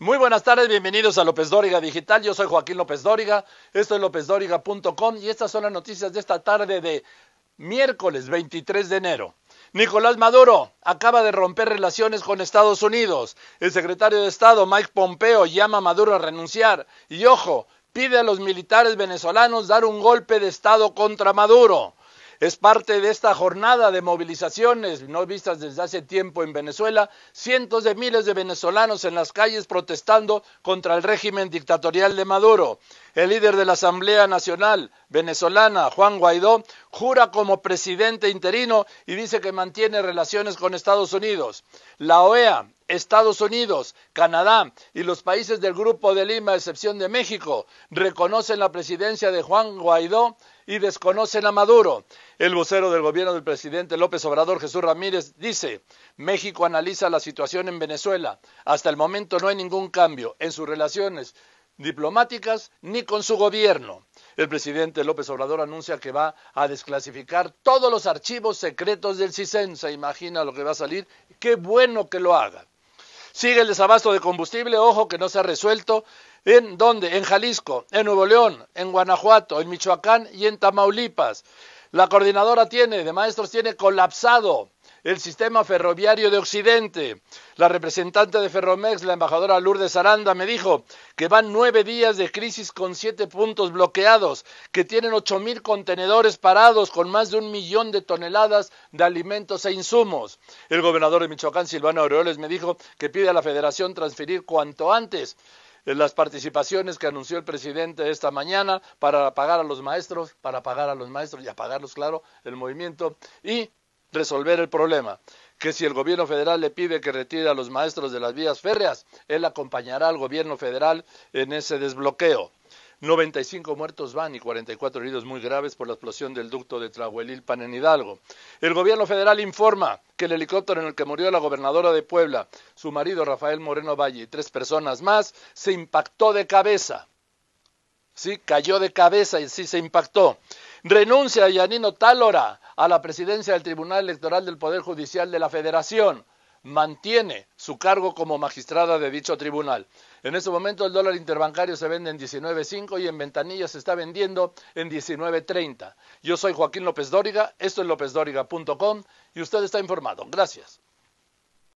Muy buenas tardes, bienvenidos a López Dóriga Digital. Yo soy Joaquín López Dóriga, esto es lópezdóriga.com y estas son las noticias de esta tarde de miércoles 23 de enero. Nicolás Maduro acaba de romper relaciones con Estados Unidos. El secretario de Estado Mike Pompeo llama a Maduro a renunciar y ojo, pide a los militares venezolanos dar un golpe de Estado contra Maduro. Es parte de esta jornada de movilizaciones no vistas desde hace tiempo en Venezuela, cientos de miles de venezolanos en las calles protestando contra el régimen dictatorial de Maduro. El líder de la Asamblea Nacional venezolana, Juan Guaidó, jura como presidente interino y dice que mantiene relaciones con Estados Unidos. La OEA, Estados Unidos, Canadá y los países del Grupo de Lima, a excepción de México, reconocen la presidencia de Juan Guaidó y desconocen a Maduro. El vocero del gobierno del presidente López Obrador, Jesús Ramírez, dice, México analiza la situación en Venezuela. Hasta el momento no hay ningún cambio en sus relaciones diplomáticas ni con su gobierno. El presidente López Obrador anuncia que va a desclasificar todos los archivos secretos del CISEN. Se imagina lo que va a salir. Qué bueno que lo haga. Sigue el desabasto de combustible, ojo que no se ha resuelto. ¿En dónde? En Jalisco, en Nuevo León, en Guanajuato, en Michoacán y en Tamaulipas. La coordinadora tiene, de maestros tiene colapsado el sistema ferroviario de Occidente. La representante de Ferromex, la embajadora Lourdes Aranda, me dijo que van nueve días de crisis con siete puntos bloqueados, que tienen ocho mil contenedores parados con más de un millón de toneladas de alimentos e insumos. El gobernador de Michoacán, Silvano Aureoles, me dijo que pide a la federación transferir cuanto antes eh, las participaciones que anunció el presidente esta mañana para pagar a los maestros, para pagar a los maestros y apagarlos, claro, el movimiento, y resolver el problema. Que si el gobierno federal le pide que retire a los maestros de las vías férreas, él acompañará al gobierno federal en ese desbloqueo. 95 muertos van y 44 heridos muy graves por la explosión del ducto de Trahuelilpan en Hidalgo. El gobierno federal informa que el helicóptero en el que murió la gobernadora de Puebla, su marido Rafael Moreno Valle y tres personas más, se impactó de cabeza. Sí, cayó de cabeza y sí se impactó. Renuncia Yanino Tálora a la presidencia del Tribunal Electoral del Poder Judicial de la Federación. Mantiene su cargo como magistrada de dicho tribunal. En este momento el dólar interbancario se vende en 19.5 y en ventanilla se está vendiendo en 19.30. Yo soy Joaquín López Dóriga, esto es lópezdóriga.com y usted está informado. Gracias.